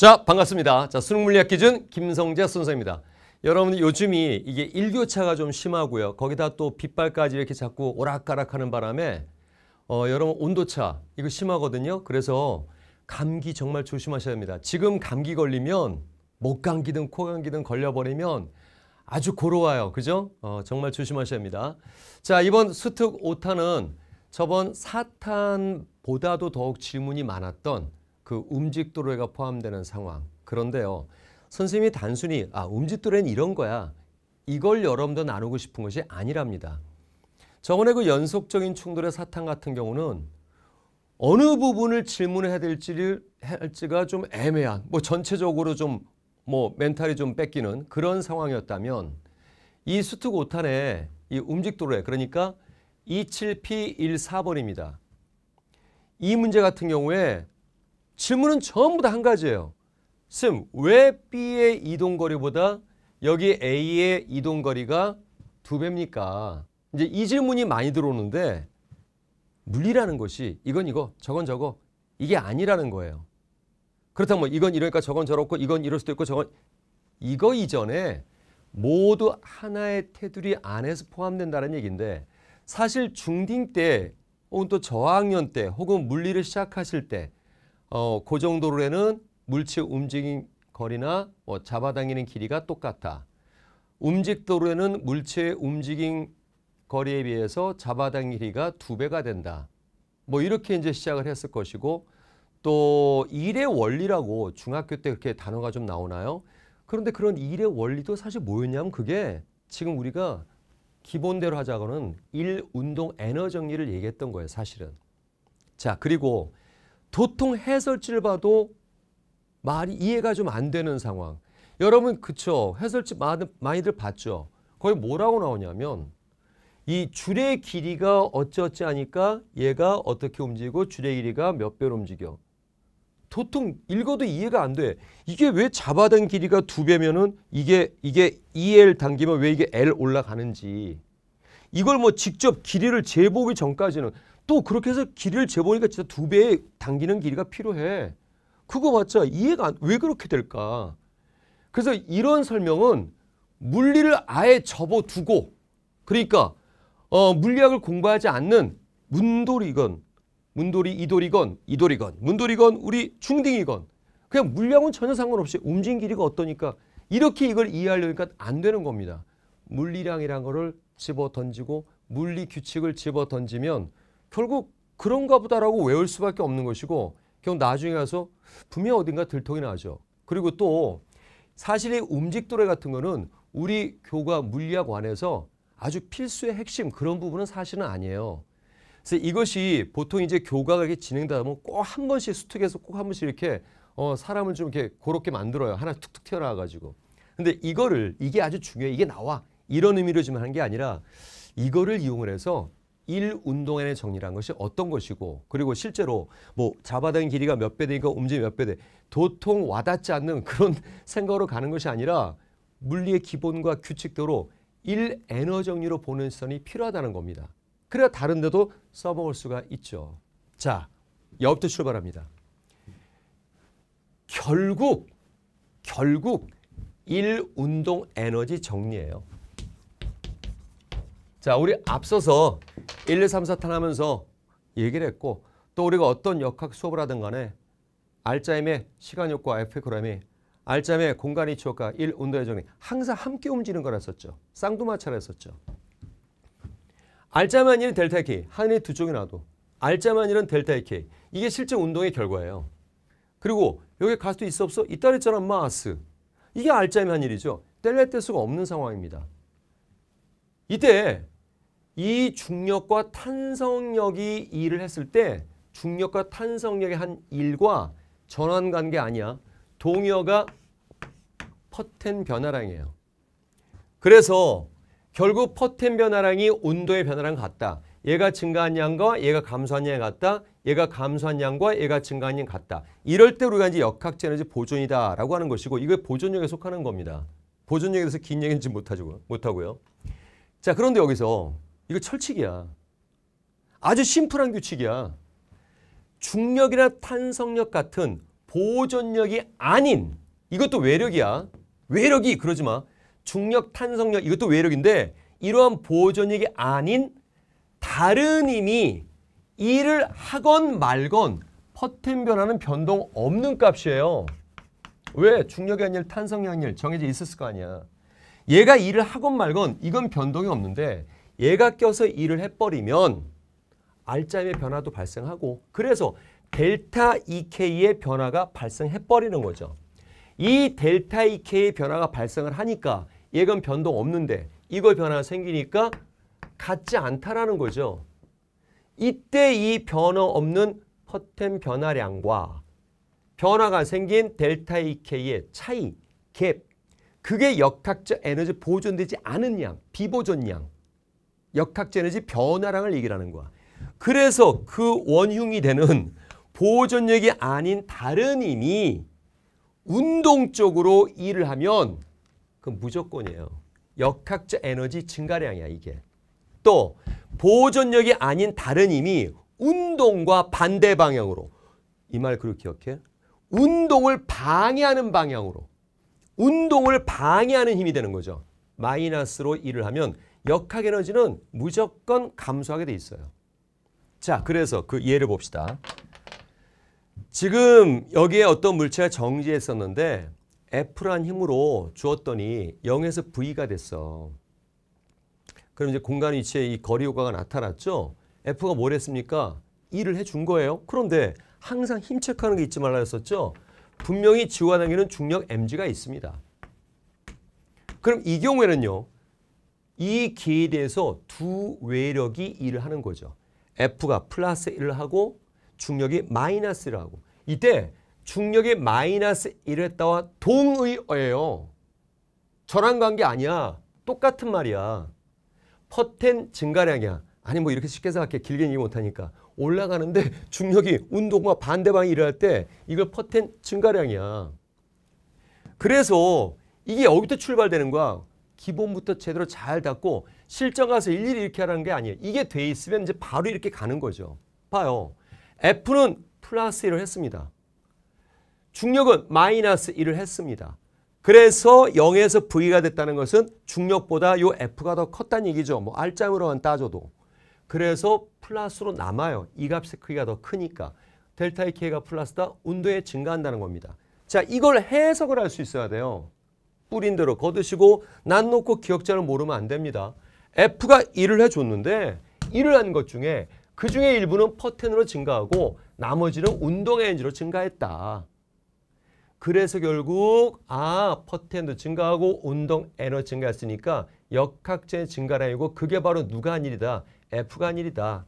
자 반갑습니다. 자 수능 물리학 기준 김성재 선생입니다. 여러분 요즘이 이게 일교차가 좀 심하고요. 거기다 또 빗발까지 이렇게 자꾸 오락가락하는 바람에 어, 여러분 온도차 이거 심하거든요. 그래서 감기 정말 조심하셔야 합니다. 지금 감기 걸리면 목 감기든 코 감기든 걸려버리면 아주 고로와요. 그죠? 어, 정말 조심하셔야 합니다. 자 이번 수특 오타는 저번 사탄보다도 더욱 질문이 많았던 그 움직도로가 포함되는 상황. 그런데요. 선생님이 단순히 아, 움직도로엔 이런 거야. 이걸 여러분도 나누고 싶은 것이 아니랍니다. 저번에 그 연속적인 충돌의 사탕 같은 경우는 어느 부분을 질문해야 될지를 할지가 좀 애매한 뭐 전체적으로 좀 뭐 멘탈이 좀 뺏기는 그런 상황이었다면 이 수특 오탄의 이 움직도로에 그러니까 27P14번입니다. 이 문제 같은 경우에 질문은 전부 다 한 가지예요. 쌤, 왜 B의 이동거리보다 여기 A의 이동거리가 두 배입니까? 이제 이 질문이 많이 들어오는데 물리라는 것이 이건 이거, 저건 저거 이게 아니라는 거예요. 그렇다면 뭐 이건 이러니까 저건 저렇고 이건 이럴 수도 있고 저건 이거 이전에 모두 하나의 테두리 안에서 포함된다는 얘기인데 사실 중딩 때 혹은 또 저학년 때 혹은 물리를 시작하실 때 어, 그정도로는 물체 움직임 거리나 뭐 잡아당기는 길이가 똑같다. 움직도로에는 물체 움직임 거리에 비해서 잡아당기 길이가 두배가 된다. 뭐 이렇게 이제 시작을 했을 것이고 또 일의 원리라고 중학교 때 그렇게 단어가 좀 나오나요? 그런데 그런 일의 원리도 사실 뭐였냐면 그게 지금 우리가 기본대로 하자고는 일 운동 에너 정리를 얘기했던 거예요 사실은. 자 그리고 도통 해설지를 봐도 말이 이해가 좀 안 되는 상황. 여러분 그쵸 해설지 많이들 봤죠. 거의 뭐라고 나오냐면 이 줄의 길이가 어찌어찌 하니까 얘가 어떻게 움직이고 줄의 길이가 몇 배로 움직여. 도통 읽어도 이해가 안 돼. 이게 왜 잡아당 길이가 두 배면은 이게 이게 2L e 당기면 왜 이게 L 올라가는지. 이걸 뭐 직접 길이를 재보기 전까지는 또 그렇게 해서 길이를 재보니까 진짜 두 배의 당기는 길이가 필요해. 그거 맞죠? 이해가 안, 왜 그렇게 될까? 그래서 이런 설명은 물리를 아예 접어두고 그러니까 어, 물리학을 공부하지 않는 문돌이건 문돌이 이돌이건 이돌이건 문돌이건 우리 중딩이건 그냥 물리학은 전혀 상관없이 움직인 길이가 어떠니까 이렇게 이걸 이해하려니까 안 되는 겁니다. 물리량이란 거를 집어던지고 물리 규칙을 집어던지면 결국 그런가 보다라고 외울 수밖에 없는 것이고 결국 나중에 가서 분명 어딘가 들통이 나죠. 그리고 또 사실 이 움직도래 같은 거는 우리 교과 물리학 안에서 아주 필수의 핵심 그런 부분은 사실은 아니에요. 그래서 이것이 보통 이제 교과가 이렇게 진행다 보면 꼭 한 번씩 수특에서 꼭 한 번씩 이렇게 어 사람을 좀 이렇게 그렇게 만들어요. 하나 툭툭 튀어나와 가지고. 근데 이거를 이게 아주 중요해. 이게 나와. 이런 의미로 지금 하는 게 아니라 이거를 이용을 해서 일 운동에는 정리란 것이 어떤 것이고 그리고 실제로 뭐 잡아당 길이가 몇 배 되니까 움직이 몇 배 돼. 도통 와닿지 않는 그런 생각으로 가는 것이 아니라 물리의 기본과 규칙대로 일 에너 정리로 보는 시선이 필요하다는 겁니다. 그래야 다른 데도 써먹을 수가 있죠. 자, 여부터 출발합니다. 결국 결국 일 운동 에너지 정리예요. 자, 우리 앞서서 1, 2, 3, 4탄 하면서 얘기를 했고 또 우리가 어떤 역학 수업을 하든 간에 알짜임의 시간 효과 에피그램이 알짜임의 공간 의치 효과 1, 온도의 정의 항상 함께 움직이는 걸 했었죠. 쌍두마찰 했었죠. 알짜만 일은 델타 K, 항이 두 쪽이 나도 알짜만 일은 델타 K. 이게 실제 운동의 결과예요. 그리고 여기 가수도 있어 없어? 이따 했잖아 마스. 이게 알짜임한 일이죠. 뗄래 뗄 수가 없는 상황입니다. 이때 이 중력과 탄성력이 일을 했을 때 중력과 탄성력의 한 일과 전환 관계 아니야. 동여가 퍼텐 변화량이에요. 그래서 결국 퍼텐 변화량이 온도의 변화량 같다. 얘가 증가한 양과 얘가 감소한 양이 같다. 얘가 감소한 양과 얘가 증가한 양이 같다. 이럴 때 우리가 이제 역학제 에너지 보존이다라고 하는 것이고 이게 보존력에 속하는 겁니다. 보존력에 대해서 긴 얘기는 지금 못하고요. 자 그런데 여기서 이거 철칙이야. 아주 심플한 규칙이야. 중력이나 탄성력 같은 보존력이 아닌 이것도 외력이야. 외력이 그러지 마. 중력, 탄성력 이것도 외력인데 이러한 보존력이 아닌 다른 힘이 일을 하건 말건 퍼튼 변화는 변동 없는 값이에요. 왜? 중력이 아니라 탄성이 아니라 정해져 있었을 거 아니야. 얘가 일을 하건 말건 이건 변동이 없는데 얘가 껴서 일을 해버리면 알짜임의 변화도 발생하고 그래서 델타 EK의 변화가 발생해버리는 거죠. 이 델타 EK의 변화가 발생을 하니까 얘건 변동 없는데 이거 변화가 생기니까 같지 않다라는 거죠. 이때 이 변화 없는 퍼텐 변화량과 변화가 생긴 델타 EK의 차이, 갭, 그게 역학적 에너지 보존되지 않은 양, 비보존 양. 역학제너지 변화량을 얘기하는 거야. 그래서 그 원흉이 되는 보존력이 아닌 다른 힘이 운동적으로 일을 하면 그 무조건이에요. 역학자 에너지 증가량이야 이게. 또 보존력이 아닌 다른 힘이 운동과 반대 방향으로 이 말 그렇게 기억해. 운동을 방해하는 방향으로 운동을 방해하는 힘이 되는 거죠. 마이너스로 일을 하면 역학 에너지는 무조건 감소하게 돼 있어요. 자, 그래서 그 예를 봅시다. 지금 여기에 어떤 물체가 정지했었는데 F란 힘으로 주었더니 0에서 V가 됐어. 그럼 이제 공간 위치에 이 거리 효과가 나타났죠. F가 뭘 했습니까? 일을 해 준 거예요. 그런데 항상 힘 체크하는 게 잊지 말라 했었죠. 분명히 지와 당기는 중력 mg가 있습니다. 그럼 이 경우에는요. 이 기에 대해서 두 외력이 일을 하는 거죠. F가 플러스 1을 하고 중력이 마이너스 1을 하고 이때 중력이 마이너스 1을 했다와 동의어예요. 저랑 관계 아니야. 똑같은 말이야. 퍼텐 증가량이야. 아니 뭐 이렇게 쉽게 생각해. 길게 얘기 못하니까. 올라가는데 중력이 운동과 반대방이 일어날 때 이걸 퍼텐 증가량이야. 그래서 이게 여기부터 출발되는 거야. 기본부터 제대로 잘 닦고 실전 가서 일일이 이렇게 하라는 게 아니에요. 이게 돼 있으면 이제 바로 이렇게 가는 거죠. 봐요. F는 플러스 1을 했습니다. 중력은 마이너스 1을 했습니다. 그래서 0에서 V가 됐다는 것은 중력보다 요 F가 더 컸다는 얘기죠. 뭐 알짜으로만 따져도. 그래서 플러스로 남아요. 이 값의 크기가 더 크니까. 델타의 K가 플러스다. 운도에 증가한다는 겁니다. 자, 이걸 해석을 할 수 있어야 돼요. 뿌린 대로 거두시고 난 놓고 기억자를 모르면 안 됩니다. F가 일을 해줬는데 일을 한 것 중에 그 중에 일부는 퍼텐으로 증가하고 나머지는 운동 에너지로 증가했다. 그래서 결국 아 퍼텐도 증가하고 운동 에너지 증가했으니까 역학제 증가라이고 그게 바로 누가 한 일이다. F가 한 일이다.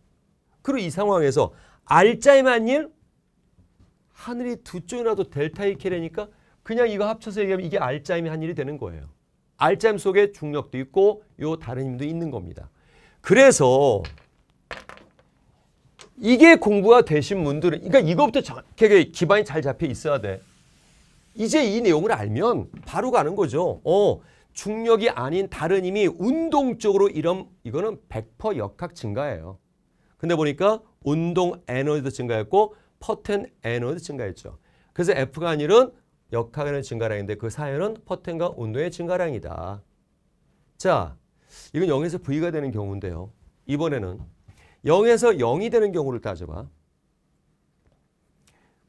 그리고 이 상황에서 R자에만 일 하늘이 두 쪽이라도 델타 이케라니까 그냥 이거 합쳐서 얘기하면 이게 알짜임이 한 일이 되는 거예요. 알짜임 속에 중력도 있고 요 다른 힘도 있는 겁니다. 그래서 이게 공부가 되신 분들은 그러니까 이것부터 정확하게 기반이 잘 잡혀 있어야 돼. 이제 이 내용을 알면 바로 가는 거죠. 어, 중력이 아닌 다른 힘이 운동적으로 이런 이거는 100% 역학 증가예요. 근데 보니까 운동 에너지도 증가했고 퍼텐 에너지도 증가했죠. 그래서 F가 아니라 역학에는 증가량인데 그 사연은 퍼텐과 온도의 증가량이다. 자, 이건 0에서 V가 되는 경우인데요. 이번에는 0에서 0이 되는 경우를 따져봐.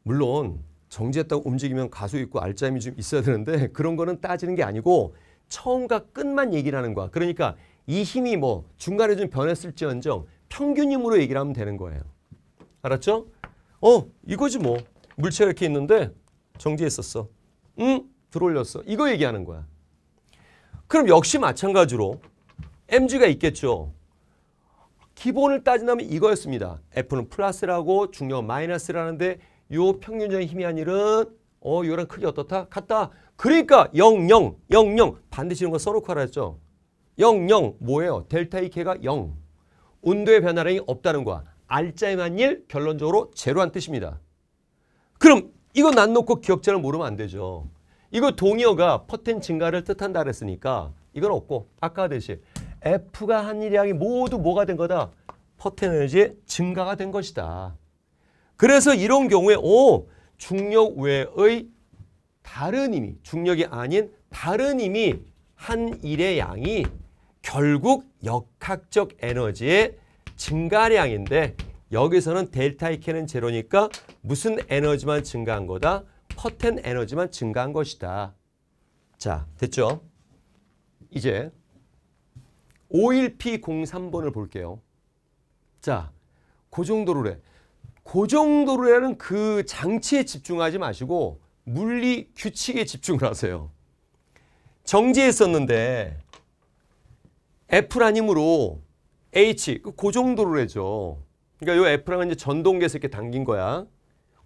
물론 정지했다고 움직이면 가수 있고 알짜임이 좀 있어야 되는데 그런 거는 따지는 게 아니고 처음과 끝만 얘기를 하는 거야. 그러니까 이 힘이 뭐 중간에 좀 변했을지언정 평균 힘으로 얘기를 하면 되는 거예요. 알았죠? 어, 이거지 뭐. 물체가 이렇게 있는데 정지했었어. 응? 들어올렸어. 이거 얘기하는 거야. 그럼 역시 마찬가지로 MG가 있겠죠. 기본을 따진다면 이거였습니다. F는 플러스라고 중력은 마이너스라는데 요 평균적인 힘이 한 일은 어, 요랑 크기 어떻다? 같다. 그러니까 0, 0, 0, 0 반드시 이런 거 써놓고 하라 했죠. 0, 0 뭐예요? 델타 EK가 0. 온도의 변화량이 없다는 거야. 알짜에만1 결론적으로 제로한 뜻입니다. 그럼 이거 난 놓고 기억자를 모르면 안 되죠. 이거 동의어가 퍼텐 증가를 뜻한다 그랬으니까 이건 없고 아까 하듯 F가 한 일량이 모두 뭐가 된 거다? 퍼텐에 증가가 된 것이다. 그래서 이런 경우에 오 중력 외의 다른 힘이 중력이 아닌 다른 힘이 한 일의 양이 결국 역학적 에너지의 증가량인데 여기서는 델타 이케는 제로니까 무슨 에너지만 증가한 거다? 퍼텐 에너지만 증가한 것이다. 자, 됐죠? 이제 51P03번을 볼게요. 자, 그 정도로 해. 그 정도로 하는 그 장치에 집중하지 마시고 물리 규칙에 집중을 하세요. 정지했었는데 F란 님으로 H, 그 정도로 해죠. 그러니까 요 F랑은 이제 전동계에서 이렇게 당긴 거야.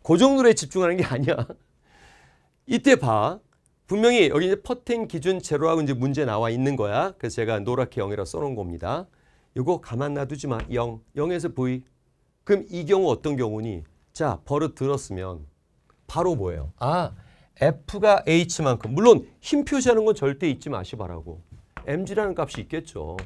그 정도로 집중하는 게 아니야. 이때 봐. 분명히 여기 이제 퍼팅 기준 제로하고 이제 문제 나와 있는 거야. 그래서 제가 노랗게 0이라고 써놓은 겁니다. 이거 가만 놔두지 마. 0. 0에서 V. 그럼 이 경우 어떤 경우니? 자, 버릇 들었으면 바로 뭐예요? 아, F가 H만큼. 물론 힘 표시하는 건 절대 잊지 마시 바라고. MG라는 값이 있겠죠.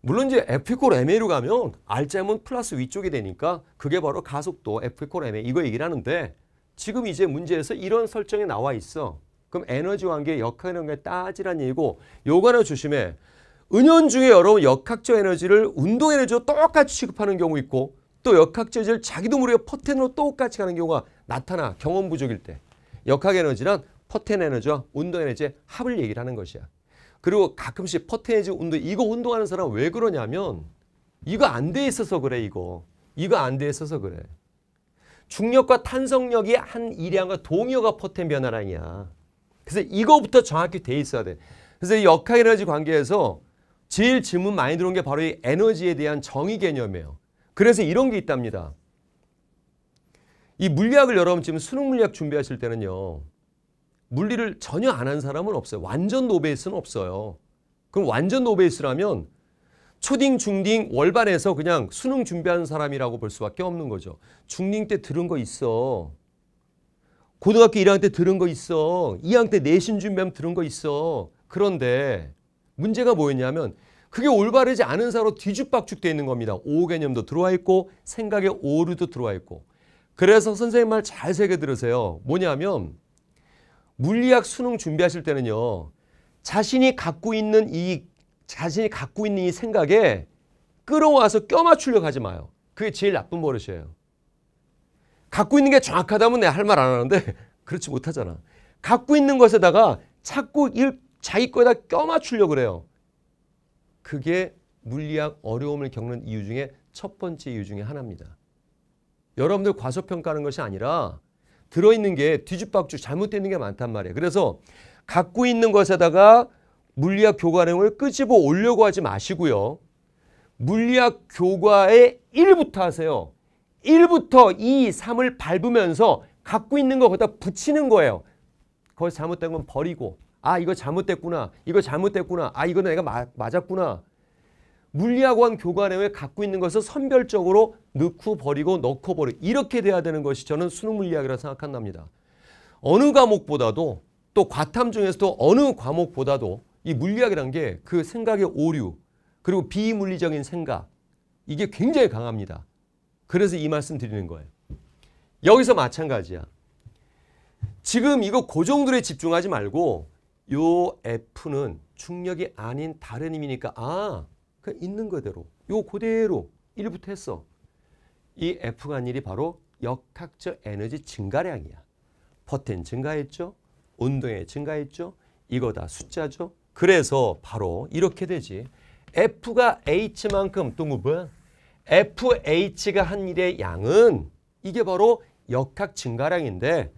물론 이제 f 이퀄 ma로 가면 r자면 플러스 위쪽이 되니까 그게 바로 가속도 f 이콜 ma 이거 얘기를 하는데 지금 이제 문제에서 이런 설정이 나와 있어. 그럼 에너지 관계 역학 에너지 따지란 얘기고 요거 하나 조심해. 은연 중에 여러분 역학적 에너지를 운동 에너지와 똑같이 취급하는 경우 있고 또역학적 에너지를 자기도 모르게 퍼텐으로 똑같이 가는 경우가 나타나 경험 부족일 때 역학 에너지란 퍼텐 에너지와 운동 에너지의 합을 얘기를 하는 것이야. 그리고 가끔씩 퍼테이지 운동 이거 운동하는 사람 왜 그러냐면 이거 안 돼 있어서 그래 이거 이거 안 돼 있어서 그래 중력과 탄성력이 한일량과 동요가 포텐 변화량이야 그래서 이거부터 정확히 돼 있어야 돼 그래서 역학에너지 관계에서 제일 질문 많이 들어온 게 바로 이 에너지에 대한 정의 개념이에요 그래서 이런 게 있답니다 이 물리학을 여러분 지금 수능 물리학 준비하실 때는요 물리를 전혀 안 한 사람은 없어요. 완전 노베이스는 없어요. 그럼 완전 노베이스라면 초딩, 중딩, 월반에서 그냥 수능 준비하는 사람이라고 볼 수밖에 없는 거죠. 중딩 때 들은 거 있어. 고등학교 1학년 때 들은 거 있어. 2학년 때 내신 준비하면 들은 거 있어. 그런데 문제가 뭐였냐면 그게 올바르지 않은 사로 뒤죽박죽돼 있는 겁니다. 오호 개념도 들어와 있고 생각의 오류도 들어와 있고 그래서 선생님 말잘 새겨 들으세요. 뭐냐면 물리학 수능 준비하실 때는요. 자신이 갖고 있는 이 자신이 갖고 있는 이 생각에 끌어와서 껴맞추려고 하지 마요. 그게 제일 나쁜 버릇이에요. 갖고 있는 게 정확하다면 내가 할 말 안 하는데 그렇지 못하잖아. 갖고 있는 것에다가 자꾸 일, 자기 거에다 껴맞추려고 그래요. 그게 물리학 어려움을 겪는 이유 중에 첫 번째 이유 중에 하나입니다. 여러분들 과소평가하는 것이 아니라 들어있는 게 뒤죽박죽 잘못되는게 많단 말이에요. 그래서 갖고 있는 것에다가 물리학 교과내용을 끄집어 올려고 하지 마시고요. 물리학 교과의 1부터 하세요. 1부터 2, 3을 밟으면서 갖고 있는 거 거기다 붙이는 거예요. 거기 잘못된 건 버리고 아 이거 잘못됐구나 이거 잘못됐구나 아 이거는 내가 마, 맞았구나 물리학원 교과내용에 갖고 있는 것을 선별적으로 넣고 버리고 넣고 버리고 이렇게 돼야 되는 것이 저는 수능 물리학이라 생각한답니다. 어느 과목보다도 또 과탐 중에서도 어느 과목보다도 이 물리학이란 게 그 생각의 오류 그리고 비물리적인 생각 이게 굉장히 강합니다. 그래서 이 말씀 드리는 거예요. 여기서 마찬가지야. 지금 이거 고 그 정도에 집중하지 말고 요 F는 중력이 아닌 다른 힘이니까 아 그냥 있는 그대로 요 그대로 1부터 했어. 이 F간일이 바로 역학적 에너지 증가량이야. 포텐 증가했죠. 운동에 증가했죠. 이거 다 숫자죠. 그래서 바로 이렇게 되지. F가 H만큼 동급은 뭐? FH가 한 일의 양은 이게 바로 역학 증가량인데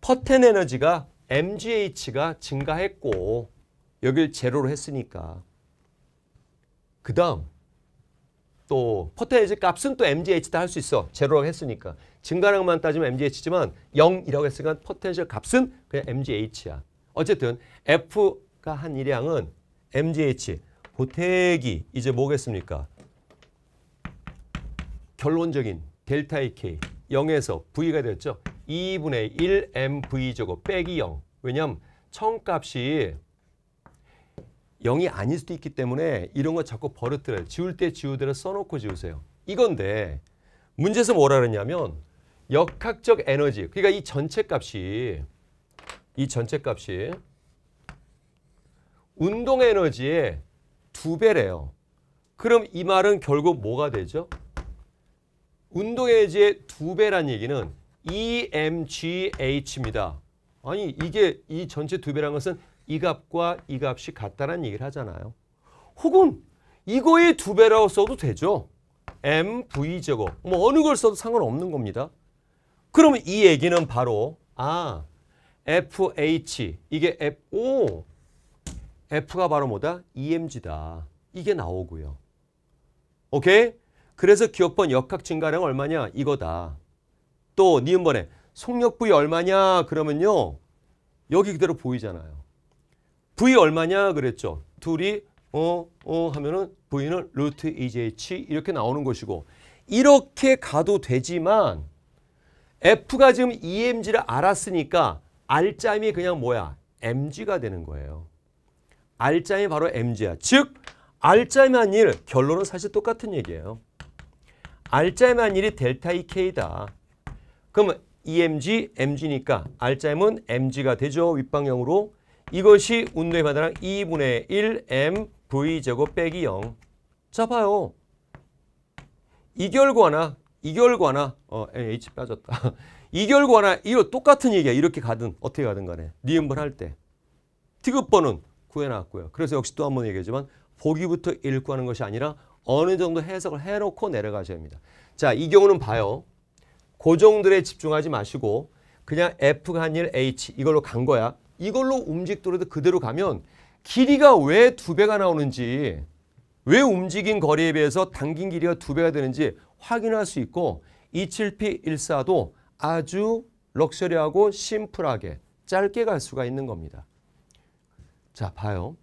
퍼텐 에너지가 MGH가 증가했고 여길 제로로 했으니까 그 다음 또포텐이 값은 또 MGH다 할 수 있어. 제로라고 했으니까. 증가량만 따지면 MGH지만 0이라고 했으니까 포텐셜 값은 그냥 MGH야. 어쨌든 F가 한 일량은 MGH. 보태기 이제 뭐겠습니까? 결론적인 델타의 K 0에서 V가 되었죠. 2분의 1 MV 제곱 빼기 0. 왜냐하면 청값이 영이 아닐 수도 있기 때문에 이런 거 자꾸 버릇들을 지울 때 지우대로 써놓고 지우세요. 이건데 문제에서 뭐라 그랬냐면 역학적 에너지. 그러니까 이 전체 값이 이 전체 값이 운동 에너지의 두 배래요. 그럼 이 말은 결국 뭐가 되죠? 운동 에너지의 두 배란 얘기는 EMGH입니다. 아니 이게 이 전체 두배라 것은 이 값과 이 값이 같다는 얘기를 하잖아요. 혹은 이거의 두 배라고 써도 되죠. mv 제곱. 뭐 어느 걸 써도 상관없는 겁니다. 그러면 이 얘기는 바로 아 fh 이게 f f가 바로 뭐다? emg다. 이게 나오고요. 오케이? 그래서 기업번 역학 증가량 얼마냐? 이거다. 또 니은번에 속력 부위 얼마냐? 그러면요. 여기 그대로 보이잖아요. V 얼마냐 그랬죠. 둘이 어, 어 하면은 V는 루트 EJH 이렇게 나오는 것이고 이렇게 가도 되지만 F가 지금 EMG를 알았으니까 R자임이 그냥 뭐야? MG가 되는 거예요. R자임이 바로 MG야. 즉 R자임이 한 일, 결론은 사실 똑같은 얘기예요. R자임이 한 일이 델타 EK다. 그럼 EMG, MG니까 R자임은 MG가 되죠. 윗방향으로. 이것이 운동의 반대랑 2분의 1 mv 제곱 빼기 0. 자 봐요. 이 결과나 이 결과나 어 h 빠졌다. 이 결과나 이거 똑같은 얘기야. 이렇게 가든 어떻게 가든 간에 니은번 할 때. 티급번은 구해놨고요. 그래서 역시 또 한 번 얘기하지만 보기부터 읽고 하는 것이 아니라 어느 정도 해석을 해놓고 내려가셔야 합니다. 자, 이 경우는 봐요. 고정들에 집중하지 마시고 그냥 F가 한 일 H 이걸로 간 거야. 이걸로 움직도로도 그대로 가면 길이가 왜 두 배가 나오는지 왜 움직인 거리에 비해서 당긴 길이가 두 배가 되는지 확인할 수 있고 27P14도 아주 럭셔리하고 심플하게 짧게 갈 수가 있는 겁니다. 자, 봐요.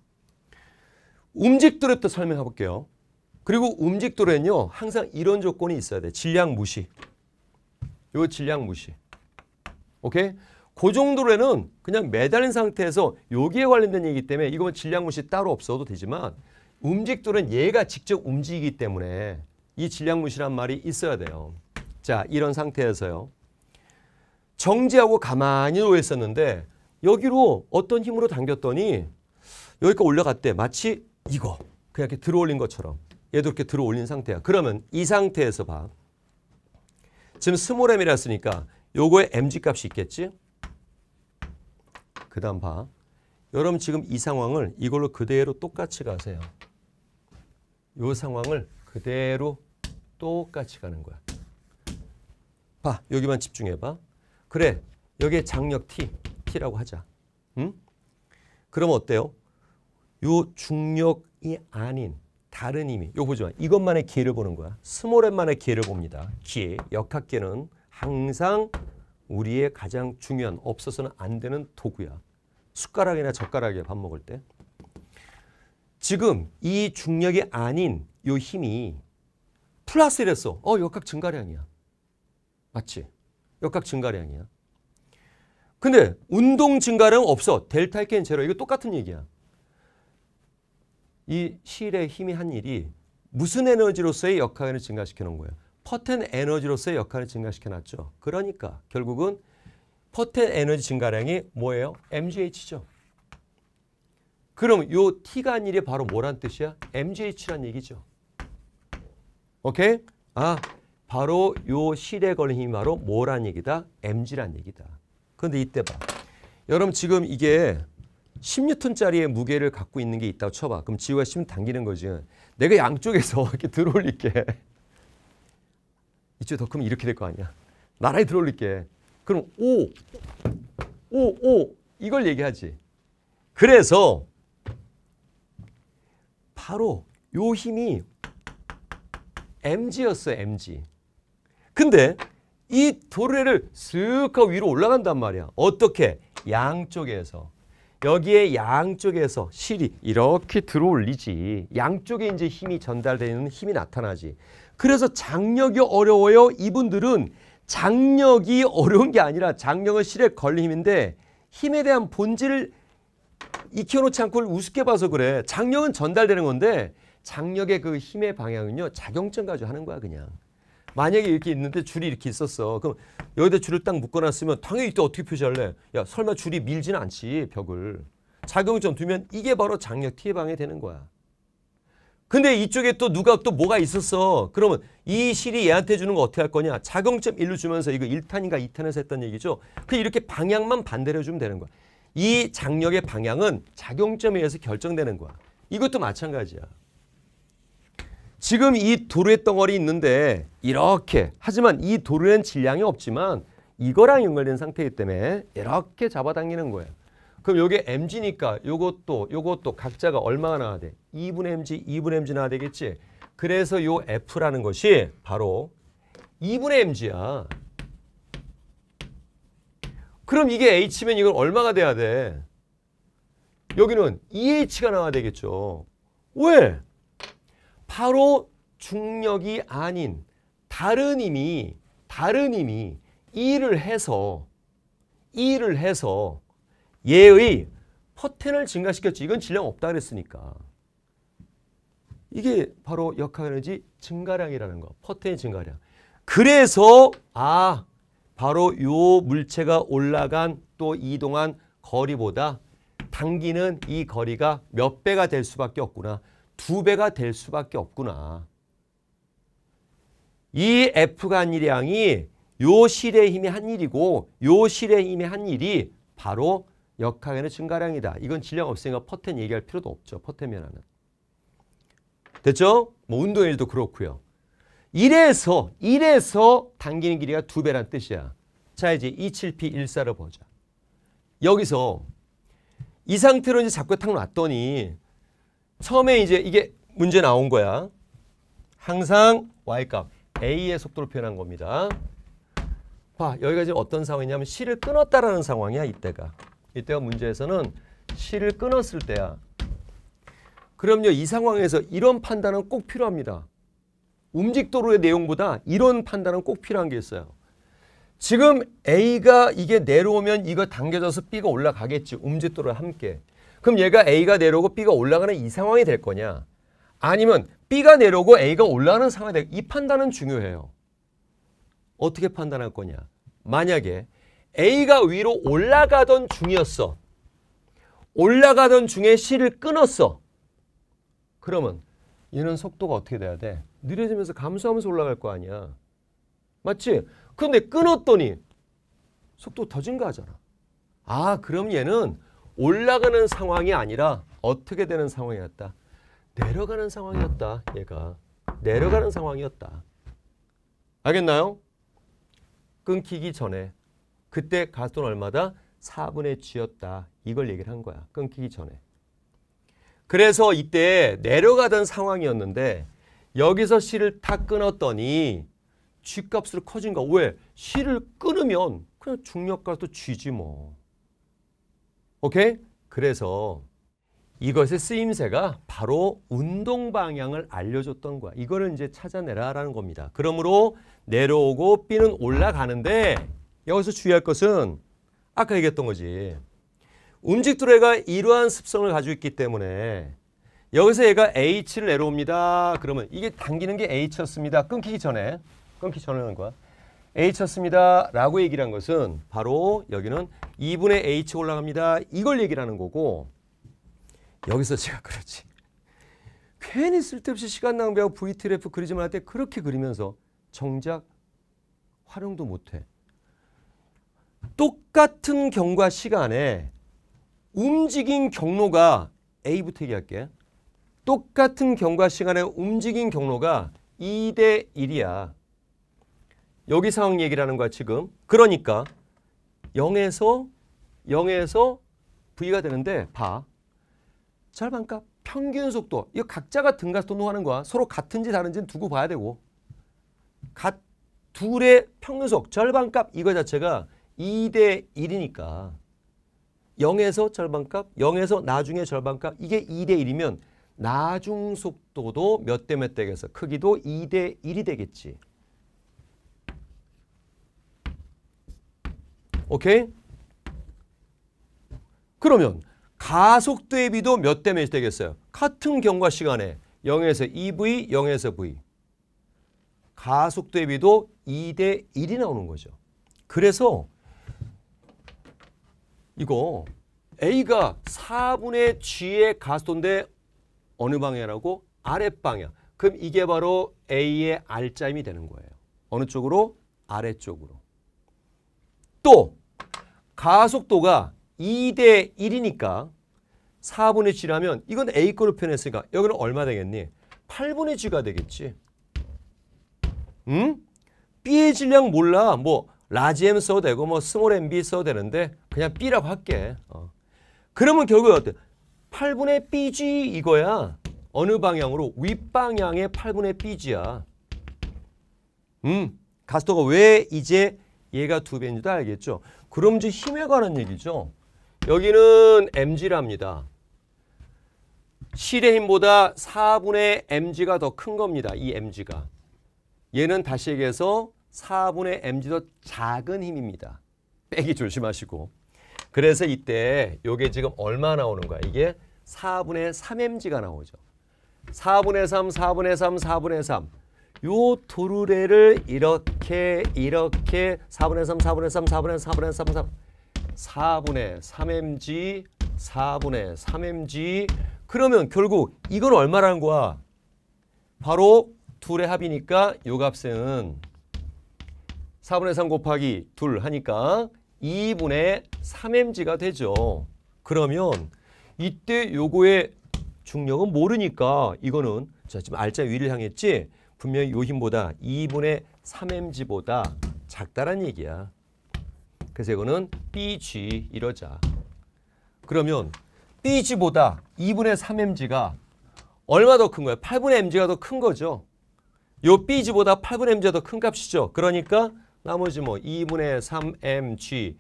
움직도로부터 설명해 볼게요. 그리고 움직도로에는요. 항상 이런 조건이 있어야 돼. 질량 무시. 요 질량 무시. 오케이? 그 정도로는 그냥 매달린 상태에서 여기에 관련된 얘기 때문에 이건 질량무시 따로 없어도 되지만 움직도는 얘가 직접 움직이기 때문에 이 질량무시란 말이 있어야 돼요. 자 이런 상태에서요. 정지하고 가만히 놓여 있었는데 여기로 어떤 힘으로 당겼더니 여기까지 올라갔대. 마치 이거 그냥 이렇게 들어올린 것처럼 얘도 이렇게 들어올린 상태야. 그러면 이 상태에서 봐. 지금 스몰 m이라 했으니까 요거에 mg 값이 있겠지? 그 다음 봐. 여러분 지금 이 상황을 이걸로 그대로 똑같이 가세요. 이 상황을 그대로 똑같이 가는 거야. 봐. 여기만 집중해봐. 그래. 여기에 장력 T. T라고 하자. 응? 그럼 어때요? 요 중력이 아닌 다른 의미. 요 보죠. 이것만의 기회를 보는 거야. 스몰앤만의 기회를 봅니다. 기회. 역학계는 항상 우리의 가장 중요한 없어서는 안 되는 도구야. 숟가락이나 젓가락에 밥 먹을 때. 지금 이 중력이 아닌 이 힘이 플러스를 했어. 어, 역학 증가량이야. 맞지? 역학 증가량이야. 근데 운동 증가량 없어. 델타 K는 제로. 이거 똑같은 얘기야. 이 실의 힘이 한 일이 무슨 에너지로서의 역할을 증가시켜 놓거예 퍼텐 에너지로서의 역할을 증가시켜 놨죠. 그러니까 결국은 퍼텐 에너지 증가량이 뭐예요? MGH죠. 그럼 요 T가 아닌 게 바로 뭐란 뜻이야? MGH란 얘기죠. 오케이? 아, 바로 요 실에 걸린 힘이 바로 뭐란 얘기다? MG란 얘기다. 근데 이때 봐. 여러분 지금 이게 10N짜리의 무게를 갖고 있는 게 있다고 쳐봐. 그럼 지우가 1 당기는 거지. 내가 양쪽에서 이렇게 들어올릴게. 이쪽 더 크면 이렇게 될 거 아니야. 나란히 들어올릴게. 그럼 오, 오, 오 이걸 얘기하지. 그래서 바로 요 힘이 mg였어 mg. 근데 이 도르래를 슥하 위로 올라간단 말이야. 어떻게? 양쪽에서. 여기에 양쪽에서 실이 이렇게 들어올리지. 양쪽에 이제 힘이 전달되는 힘이 나타나지. 그래서 장력이 어려워요. 이분들은 장력이 어려운 게 아니라 장력은 실에 걸린 힘인데 힘에 대한 본질을 익혀놓지 않고 우습게 봐서 그래. 장력은 전달되는 건데 장력의 그 힘의 방향은요. 작용증 가지고 하는 거야 그냥. 만약에 이렇게 있는데 줄이 이렇게 있었어. 그럼 여기다 줄을 딱 묶어놨으면 당연히 또 어떻게 표시할래? 야 설마 줄이 밀지는 않지 벽을. 작용점 두면 이게 바로 장력 T의 방해 되는 거야. 근데 이쪽에 또 누가 또 뭐가 있었어. 그러면 이 실이 얘한테 주는 거 어떻게 할 거냐. 작용점 1로 주면서 이거 1탄인가 2탄에서 했던 얘기죠. 그 이렇게 방향만 반대로 주면 되는 거야. 이 장력의 방향은 작용점에 의해서 결정되는 거야. 이것도 마찬가지야. 지금 이 도루의 덩어리 있는데 이렇게 하지만 이 도루엔 질량이 없지만 이거랑 연결된 상태이기 때문에 이렇게 잡아당기는 거야 그럼 요게 mg니까 이것도 요것도 각자가 얼마가 나와야 돼? 2분의 mg, 2분의 mg 나와야 되겠지? 그래서 요 f라는 것이 바로 2분의 mg야. 그럼 이게 h면 이건 얼마가 돼야 돼? 여기는 2h가 나와야 되겠죠. 왜? 바로 중력이 아닌 다른 힘이 다른 힘이 일을 해서 일을 해서 얘의 퍼텐을 증가시켰지 이건 질량 없다 그랬으니까. 이게 바로 역학에너지 증가량이라는 거. 퍼텐의 증가량. 그래서 아 바로 요 물체가 올라간 또 이동한 거리보다 당기는 이 거리가 몇 배가 될 수밖에 없구나. 두 배가 될 수밖에 없구나. 이 F가 한 일량이 요 실의 힘이 한 일이고 요 실의 힘이 한 일이 바로 역학에는 증가량이다. 이건 질량 없으니까 퍼텐 얘기할 필요도 없죠. 퍼텐 변화는. 됐죠? 뭐 운동일도 그렇고요. 이래서 이래서 당기는 길이가 두 배란 뜻이야. 자 이제 27P14를 보자. 여기서 이 상태로 이제 자꾸 탁 놨더니 처음에 이제 이게 문제 나온 거야. 항상 y값 a의 속도로 표현한 겁니다. 봐 여기가 지금 어떤 상황이냐면 c를 끊었다라는 상황이야 이때가. 이때가 문제에서는 실을 끊었을 때야. 그럼요. 이 상황에서 이런 판단은 꼭 필요합니다. 움직도로의 내용보다 이런 판단은 꼭 필요한 게 있어요. 지금 A가 이게 내려오면 이거 당겨져서 B가 올라가겠지. 움직도로 함께. 그럼 얘가 A가 내려오고 B가 올라가는 이 상황이 될 거냐. 아니면 B가 내려오고 A가 올라가는 상황이 될이 판단은 중요해요. 어떻게 판단할 거냐. 만약에 A가 위로 올라가던 중이었어. 올라가던 중에 C를 끊었어. 그러면 얘는 속도가 어떻게 돼야 돼? 느려지면서 감소하면서 올라갈 거 아니야. 맞지? 근데 끊었더니 속도 더 증가하잖아. 아 그럼 얘는 올라가는 상황이 아니라 어떻게 되는 상황이었다? 내려가는 상황이었다. 얘가. 내려가는 상황이었다. 알겠나요? 끊기기 전에 그때 가스돈 얼마다? 4분의 쥐였다. 이걸 얘기를 한 거야. 끊기기 전에. 그래서 이때 내려가던 상황이었는데 여기서 C를 다 끊었더니 G값으로 커진 거. 왜? C를 끊으면 그냥 중력값도 G지 뭐. 오케이? 그래서 이것의 쓰임새가 바로 운동 방향을 알려줬던 거야. 이거를 이제 찾아내라라는 겁니다. 그러므로 내려오고 B는 올라가는데 여기서 주의할 것은 아까 얘기했던 거지. 움직두레가 이러한 습성을 가지고 있기 때문에 여기서 얘가 H를 내려옵니다. 그러면 이게 당기는 게 H였습니다. 끊기기 전에 끊기 전에 하는 거야. H였습니다. 라고 얘기를 한 것은 바로 여기는 2분의 H 올라갑니다. 이걸 얘기를 하는 거고 여기서 제가 그렇지. 괜히 쓸데없이 시간 낭비하고 V트래프 그리지만 할 때 그렇게 그리면서 정작 활용도 못해. 똑같은 경과 시간에 움직인 경로가 A부터 얘기할게. 똑같은 경과 시간에 움직인 경로가 2대 e 1이야. 여기 상황 얘기라는 거야 지금. 그러니까 0에서 0에서 V가 되는데 봐. 절반값 그러니까 평균 속도. 이거 각자가 등가속 도노하는 거야. 서로 같은지 다른지는 두고 봐야 되고. 갓 둘의 평균속 절반값 그러니까 이거 자체가 2대 1이니까 0에서 절반값, 0에서 나중에 절반값 이게 2대 1이면 나중 속도도 몇 대 몇대겠어 크기도 2대 1이 되겠지. 오케이? 그러면 가속 도의비도몇 대 몇이 되겠어요? 같은 경과 시간에 0에서 2V, 0에서 V. 가속 도의비도 2대 1이 나오는 거죠. 그래서 이거 A가 4분의 G의 가속도인데 어느 방향이라고? 아랫방향. 그럼 이게 바로 A의 R자임이 되는 거예요. 어느 쪽으로? 아래쪽으로. 또 가속도가 2대 1이니까 4분의 G라면 이건 A 거로 표현했으니까 여기는 얼마 되겠니? 8분의 G가 되겠지. 응? B의 질량 몰라. 뭐 라지 엠 써도 되고 뭐 스몰 MB 써도 되는데 그냥 B라고 할게. 어. 그러면 결국 어때? 8분의 BG 이거야. 어느 방향으로? 윗방향의 8분의 BG야. 음, 가스터가 왜 이제 얘가 두 배인 줄 알겠죠? 그럼 이제 힘에 관한 얘기죠. 여기는 mg랍니다. 실의 힘보다 4분의 mg가 더 큰 겁니다. 이 mg가. 얘는 다시 얘기해서 4분의 mg도 작은 힘입니다. 빼기 조심하시고. 그래서 이때 이게 지금 얼마 나오는 거야? 이게 4분의 3mg가 나오죠. 4분의 3, 4분의 3, 4분의 3. 요 도르래를 이렇게 이렇게 4분의 3, 4분의 3, 4분의 3, 4분의 3, 3. 4분의 3mg, 4분의 3mg. 그러면 결국 이건 얼마라는 거야? 바로 둘의 합이니까 요 값은 4분의 3 곱하기 2 하니까 2분의 3mg가 되죠. 그러면 이때 요거의 중력은 모르니까 이거는 자 지금 알짜 위를 향했지 분명히 요 힘보다 2분의 3mg보다 작다란 얘기야. 그래서 이거는 BG 이러자. 그러면 BG보다 2분의 3mg가 얼마 더 큰 거야? 8분의 mg가 더 큰 거죠. 요 BG보다 8분의 mg가 더 큰 값이죠. 그러니까 나머지 뭐 2분의 3mg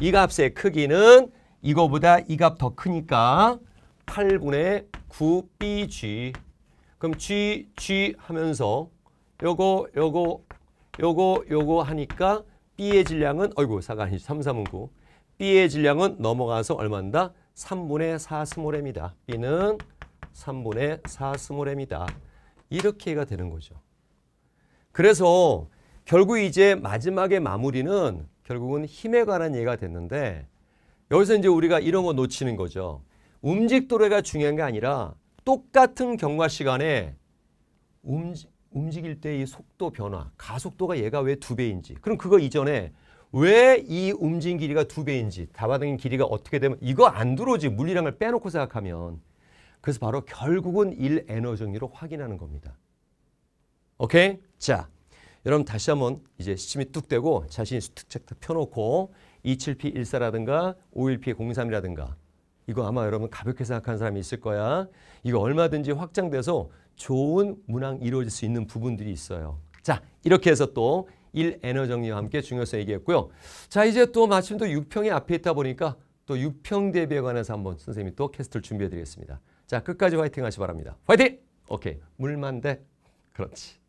이 값의 크기는 이거보다 이 값 더 크니까 8분의 9bg 그럼 g, g 하면서 요거, 요거, 요거, 요거 하니까 b의 질량은 어이구 4가 아니지 3, 3은 9 b의 질량은 넘어가서 얼마인다? 3분의 4 스몰엠이다. b는 3분의 4 스몰엠이다. 이렇게가 되는 거죠. 그래서 결국 이제 마지막에 마무리는 결국은 힘에 관한 예가 됐는데 여기서 이제 우리가 이런 거 놓치는 거죠. 움직 도래가 중요한 게 아니라 똑같은 경과 시간에 움직, 움직일 때의 속도 변화, 가속도가 얘가 왜 두 배인지 그럼 그거 이전에 왜 이 움직인 길이가 두 배인지 다바닥인 길이가 어떻게 되면 이거 안 들어오지 물리량을 빼놓고 생각하면 그래서 바로 결국은 일 에너지 정리로 확인하는 겁니다. 오케이? 자, 여러분 다시 한번 이제 시침이 뚝 되고 자신이 수특책 펴놓고 2 7 p 1 4라든가5 1 p 0 3이라든가 이거 아마 여러분 가볍게 생각하는 사람이 있을 거야. 이거 얼마든지 확장돼서 좋은 문항 이루어질 수 있는 부분들이 있어요. 자 이렇게 해서 또 1에너 정리와 함께 중요성 얘기했고요. 자 이제 또 마침 또 6평이 앞에 있다 보니까 또 6평 대비에 관해서 한번 선생님이 또 캐스트를 준비해 드리겠습니다. 자 끝까지 화이팅 하시 바랍니다. 화이팅! 오케이 물만 돼. 그렇지.